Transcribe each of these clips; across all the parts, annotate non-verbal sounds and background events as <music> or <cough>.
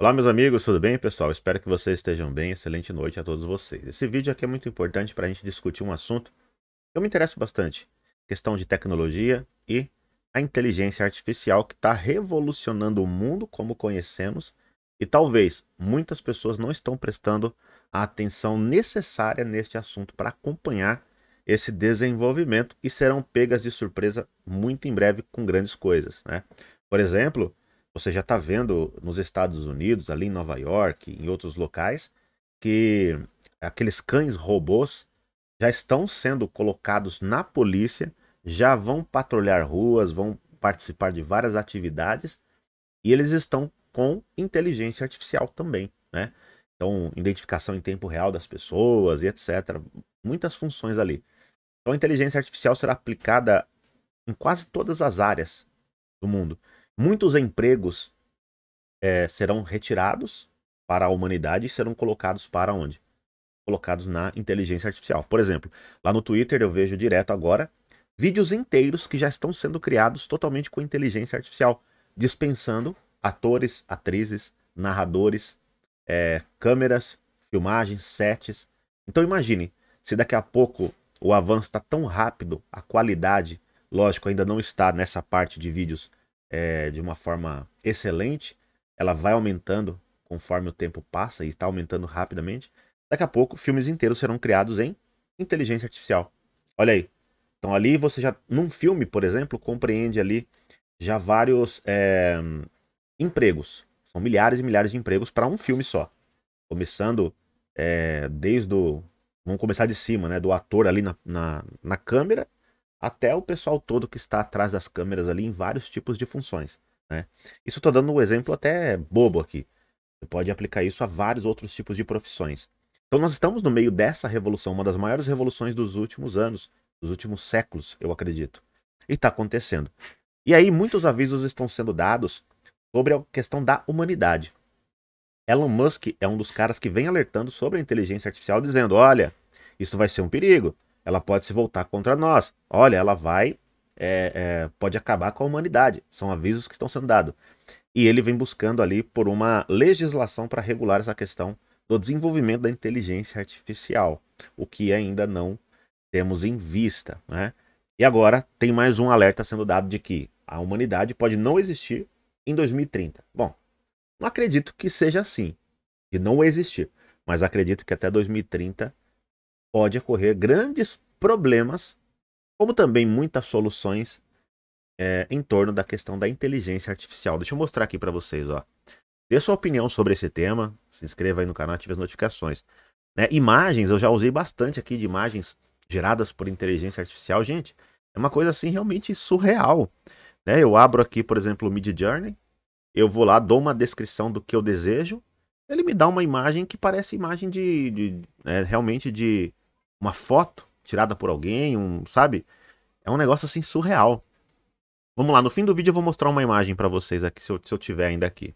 Olá, meus amigos, tudo bem, pessoal? Espero que vocês estejam bem. Excelente noite a todos vocês. Esse vídeo aqui é muito importante para a gente discutir um assunto que eu me interesso bastante: questão de tecnologia e a inteligência artificial que está revolucionando o mundo como conhecemos e talvez muitas pessoas não estão prestando a atenção necessária neste assunto para acompanhar esse desenvolvimento e serão pegas de surpresa muito em breve com grandes coisas, né? Por exemplo, você já está vendo nos Estados Unidos, ali em Nova York, em outros locais, que aqueles cães robôs já estão sendo colocados na polícia, já vão patrulhar ruas, vão participar de várias atividades e eles estão com inteligência artificial também, né? Então, identificação em tempo real das pessoas e etc. Muitas funções ali. Então, a inteligência artificial será aplicada em quase todas as áreas do mundo. Muitos empregos é, serão retirados para a humanidade e serão colocados para onde? Colocados na inteligência artificial. Por exemplo, lá no Twitter eu vejo direto agora vídeos inteiros que já estão sendo criados totalmente com inteligência artificial, dispensando atores, atrizes, narradores, é, câmeras, filmagens, sets. Então imagine, se daqui a pouco o avanço está tão rápido, a qualidade, lógico, ainda não está nessa parte de vídeos é, de uma forma excelente, ela vai aumentando conforme o tempo passa e está aumentando rapidamente. Daqui a pouco, filmes inteiros serão criados em inteligência artificial. Olha aí. Então ali você já, num filme, por exemplo, compreende ali já vários é, empregos. São milhares e milhares de empregos para um filme só. Começando é, desde o. Vamos começar de cima, né? Do ator ali na, na, na câmera até o pessoal todo que está atrás das câmeras ali em vários tipos de funções. Né? Isso estou dando um exemplo até bobo aqui. Você pode aplicar isso a vários outros tipos de profissões. Então nós estamos no meio dessa revolução, uma das maiores revoluções dos últimos anos, dos últimos séculos, eu acredito. E está acontecendo. E aí muitos avisos estão sendo dados sobre a questão da humanidade. Elon Musk é um dos caras que vem alertando sobre a inteligência artificial, dizendo: olha, isso vai ser um perigo ela pode se voltar contra nós. Olha, ela vai, é, é, pode acabar com a humanidade. São avisos que estão sendo dados. E ele vem buscando ali por uma legislação para regular essa questão do desenvolvimento da inteligência artificial, o que ainda não temos em vista, né? E agora tem mais um alerta sendo dado de que a humanidade pode não existir em 2030. Bom, não acredito que seja assim, de não existir, mas acredito que até 2030 pode ocorrer grandes problemas, como também muitas soluções é, em torno da questão da inteligência artificial. Deixa eu mostrar aqui para vocês, ó. Dê sua opinião sobre esse tema, se inscreva aí no canal, ative as notificações. Né? Imagens, eu já usei bastante aqui de imagens geradas por inteligência artificial, gente. É uma coisa assim realmente surreal. Né? Eu abro aqui, por exemplo, o Mid Journey, eu vou lá, dou uma descrição do que eu desejo, ele me dá uma imagem que parece imagem de, de é, realmente de uma foto tirada por alguém, um, sabe? É um negócio assim surreal. Vamos lá, no fim do vídeo eu vou mostrar uma imagem para vocês aqui, se eu, se eu, tiver ainda aqui.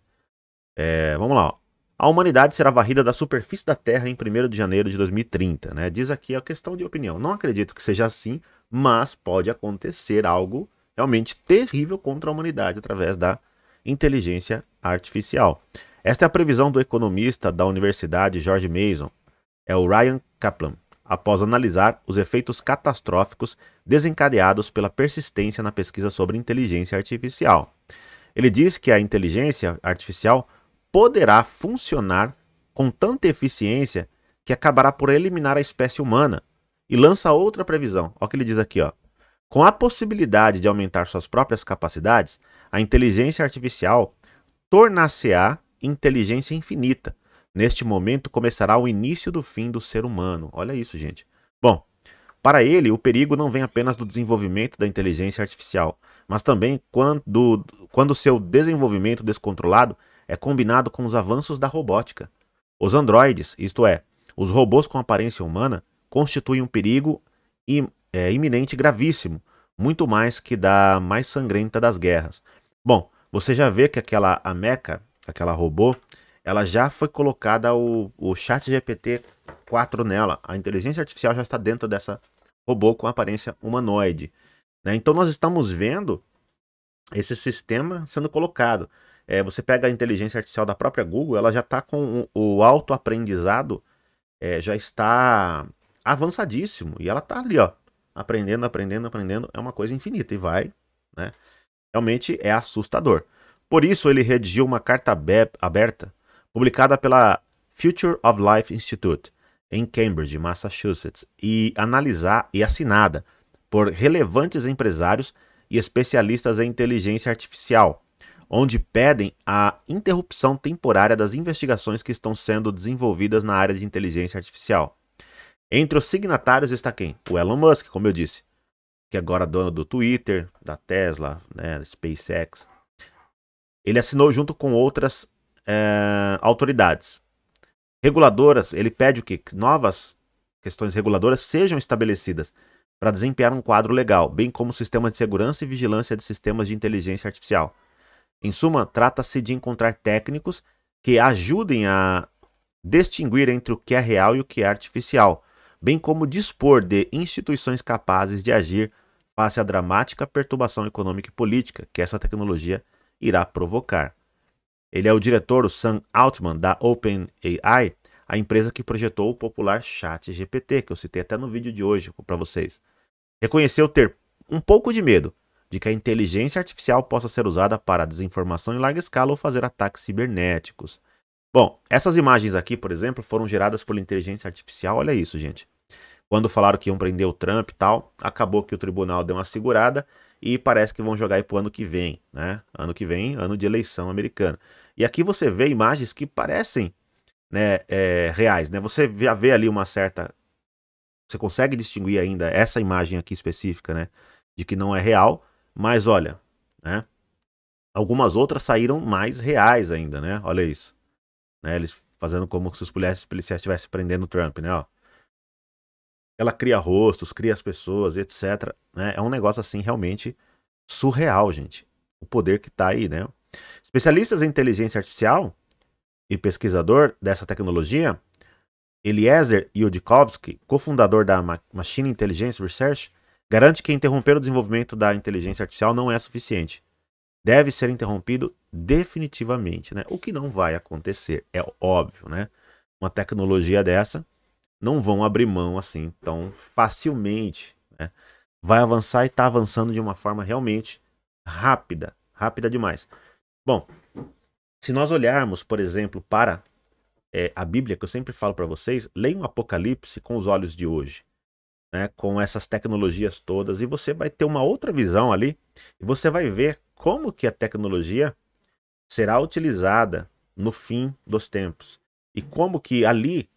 É, vamos lá, ó. A humanidade será varrida da superfície da Terra em 1 de janeiro de 2030, né? Diz aqui a questão de opinião. Não acredito que seja assim, mas pode acontecer algo realmente terrível contra a humanidade através da inteligência artificial. Esta é a previsão do economista da Universidade George Mason, é o Ryan Kaplan após analisar os efeitos catastróficos desencadeados pela persistência na pesquisa sobre inteligência artificial. Ele diz que a inteligência artificial poderá funcionar com tanta eficiência que acabará por eliminar a espécie humana e lança outra previsão. Olha o que ele diz aqui, ó. Com a possibilidade de aumentar suas próprias capacidades, a inteligência artificial tornar-se-á inteligência infinita, Neste momento começará o início do fim do ser humano. Olha isso, gente. Bom, para ele, o perigo não vem apenas do desenvolvimento da inteligência artificial, mas também quando, quando seu desenvolvimento descontrolado é combinado com os avanços da robótica. Os androides, isto é, os robôs com aparência humana, constituem um perigo im, é, iminente gravíssimo, muito mais que da mais sangrenta das guerras. Bom, você já vê que aquela Ameca, aquela robô ela já foi colocada o, o chat GPT 4 nela. A inteligência artificial já está dentro dessa robô com aparência humanoide. Né? Então nós estamos vendo esse sistema sendo colocado. É, você pega a inteligência artificial da própria Google, ela já está com o, o autoaprendizado, é, já está avançadíssimo. E ela está ali, ó, aprendendo, aprendendo, aprendendo. É uma coisa infinita e vai, né? Realmente é assustador. Por isso ele redigiu uma carta aberta publicada pela Future of Life Institute, em Cambridge, Massachusetts, e analisar e assinada por relevantes empresários e especialistas em inteligência artificial, onde pedem a interrupção temporária das investigações que estão sendo desenvolvidas na área de inteligência artificial. Entre os signatários está quem? O Elon Musk, como eu disse, que agora é dono do Twitter, da Tesla, né, SpaceX. Ele assinou junto com outras é, autoridades reguladoras. Ele pede o Que novas questões reguladoras sejam estabelecidas para desempenhar um quadro legal, bem como sistema de segurança e vigilância de sistemas de inteligência artificial. Em suma, trata-se de encontrar técnicos que ajudem a distinguir entre o que é real e o que é artificial, bem como dispor de instituições capazes de agir face à dramática perturbação econômica e política que essa tecnologia irá provocar. Ele é o diretor, o Sam Altman, da OpenAI, a empresa que projetou o popular Chat GPT, que eu citei até no vídeo de hoje para vocês. Reconheceu ter um pouco de medo de que a inteligência artificial possa ser usada para desinformação em larga escala ou fazer ataques cibernéticos. Bom, essas imagens aqui, por exemplo, foram geradas por inteligência artificial. Olha isso, gente. Quando falaram que iam prender o Trump e tal, acabou que o tribunal deu uma segurada e parece que vão jogar aí pro ano que vem, né? Ano que vem, ano de eleição americana. E aqui você vê imagens que parecem né, é, reais, né? Você já vê ali uma certa. Você consegue distinguir ainda essa imagem aqui específica, né? De que não é real, mas olha, né? Algumas outras saíram mais reais ainda, né? Olha isso. Né, eles fazendo como se os policiais estivessem prendendo o Trump, né? Ó ela cria rostos, cria as pessoas, etc. Né? É um negócio assim realmente surreal, gente. O poder que está aí, né? Especialistas em inteligência artificial e pesquisador dessa tecnologia, Eliezer Yudikovsky, cofundador da Machine Intelligence Research, garante que interromper o desenvolvimento da inteligência artificial não é suficiente. Deve ser interrompido definitivamente, né? O que não vai acontecer, é óbvio, né? Uma tecnologia dessa não vão abrir mão assim tão facilmente. Né? Vai avançar e está avançando de uma forma realmente rápida, rápida demais. Bom, se nós olharmos, por exemplo, para é, a Bíblia, que eu sempre falo para vocês, leia um Apocalipse com os olhos de hoje, né? com essas tecnologias todas, e você vai ter uma outra visão ali, e você vai ver como que a tecnologia será utilizada no fim dos tempos. E como que ali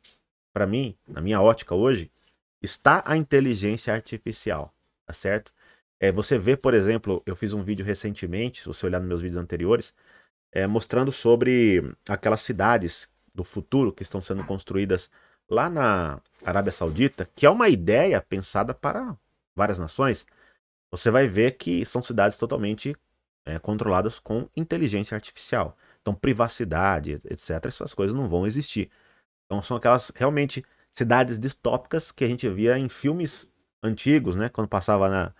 para mim, na minha ótica hoje, está a inteligência artificial, tá certo? É, você vê, por exemplo, eu fiz um vídeo recentemente, se você olhar nos meus vídeos anteriores, é, mostrando sobre aquelas cidades do futuro que estão sendo construídas lá na Arábia Saudita, que é uma ideia pensada para várias nações. Você vai ver que são cidades totalmente é, controladas com inteligência artificial. Então, privacidade, etc., essas coisas não vão existir. Então são aquelas realmente cidades distópicas que a gente via em filmes antigos, né? Quando passava na,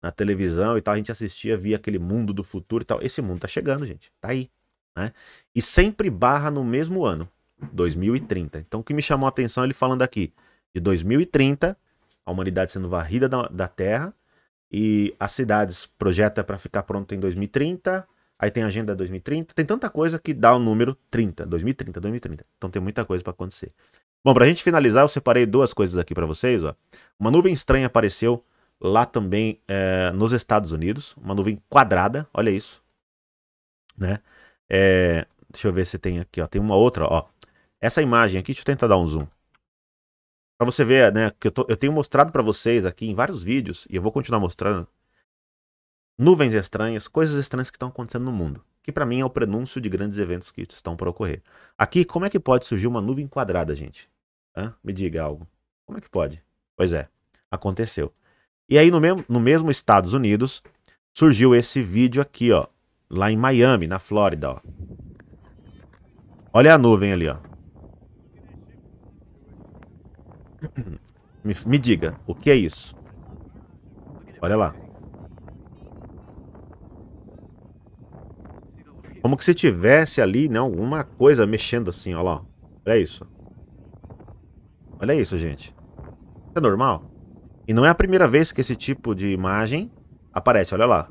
na televisão e tal, a gente assistia, via aquele mundo do futuro e tal. Esse mundo tá chegando, gente. Tá aí. Né? E sempre barra no mesmo ano, 2030. Então o que me chamou a atenção ele falando aqui de 2030, a humanidade sendo varrida da, da Terra e as cidades projeta é para ficar pronta em 2030, Aí tem a agenda 2030, tem tanta coisa que dá o número 30, 2030, 2030. Então tem muita coisa para acontecer. Bom, para a gente finalizar, eu separei duas coisas aqui para vocês. Ó. Uma nuvem estranha apareceu lá também é, nos Estados Unidos, uma nuvem quadrada, olha isso, né? É, deixa eu ver se tem aqui, ó, tem uma outra, ó. Essa imagem aqui, deixa eu tentar dar um zoom. Para você ver, né, que eu, tô, eu tenho mostrado para vocês aqui em vários vídeos, e eu vou continuar mostrando, nuvens estranhas, coisas estranhas que estão acontecendo no mundo, que para mim é o prenúncio de grandes eventos que estão por ocorrer. Aqui, como é que pode surgir uma nuvem quadrada, gente? Hã? Me diga algo. Como é que pode? Pois é, aconteceu. E aí, no mesmo, no mesmo Estados Unidos, surgiu esse vídeo aqui, ó, lá em Miami, na Flórida, ó. Olha a nuvem ali, ó. <coughs> Me, me diga, o que é isso? Olha lá. Como que se tivesse ali, né, alguma coisa mexendo assim, ó lá. Olha isso. Olha isso, gente. é normal? E não é a primeira vez que esse tipo de imagem aparece, olha lá.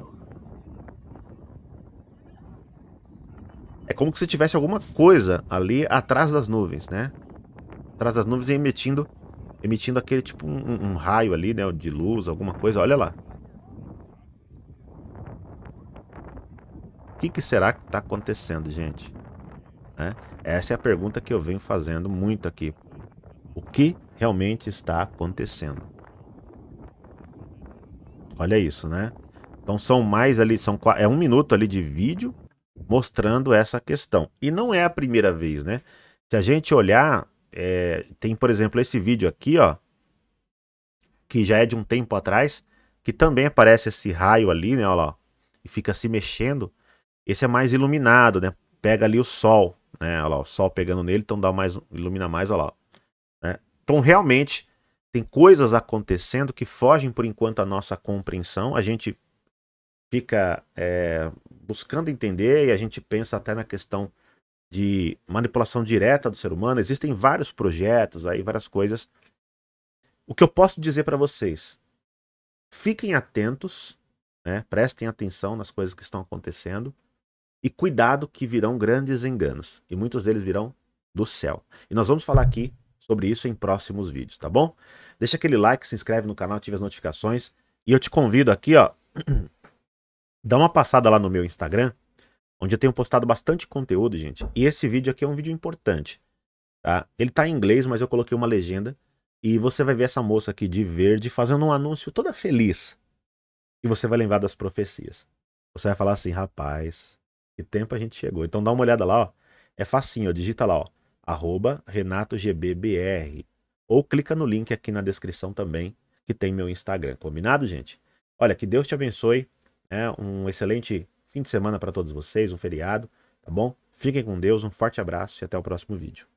É como se tivesse alguma coisa ali atrás das nuvens, né? Atrás das nuvens e emitindo, emitindo aquele tipo um, um raio ali, né? De luz, alguma coisa, olha lá. O que, que será que está acontecendo, gente? Né? Essa é a pergunta que eu venho fazendo muito aqui. O que realmente está acontecendo? Olha isso, né? Então são mais ali, são é um minuto ali de vídeo mostrando essa questão. E não é a primeira vez, né? Se a gente olhar, é, tem por exemplo esse vídeo aqui, ó, que já é de um tempo atrás, que também aparece esse raio ali, né? Olha lá, e fica se mexendo. Esse é mais iluminado, né? Pega ali o sol, né? Olha lá, o sol pegando nele, então dá mais, ilumina mais, olha lá. Né? Então realmente tem coisas acontecendo que fogem por enquanto à nossa compreensão. A gente fica é, buscando entender e a gente pensa até na questão de manipulação direta do ser humano. Existem vários projetos aí, várias coisas. O que eu posso dizer para vocês? Fiquem atentos, né? prestem atenção nas coisas que estão acontecendo. E cuidado que virão grandes enganos, e muitos deles virão do céu. E nós vamos falar aqui sobre isso em próximos vídeos, tá bom? Deixa aquele like, se inscreve no canal, ative as notificações. E eu te convido aqui, ó, <clears throat> dá uma passada lá no meu Instagram, onde eu tenho postado bastante conteúdo, gente. E esse vídeo aqui é um vídeo importante, tá? Ele tá em inglês, mas eu coloquei uma legenda. E você vai ver essa moça aqui de verde fazendo um anúncio toda feliz. E você vai lembrar das profecias. Você vai falar assim, rapaz, que tempo a gente chegou. Então dá uma olhada lá, ó. É facinho, ó. digita lá, ó. Arroba RenatoGBBR. Ou clica no link aqui na descrição também, que tem meu Instagram. Combinado, gente? Olha, que Deus te abençoe. É Um excelente fim de semana para todos vocês, um feriado, tá bom? Fiquem com Deus, um forte abraço e até o próximo vídeo.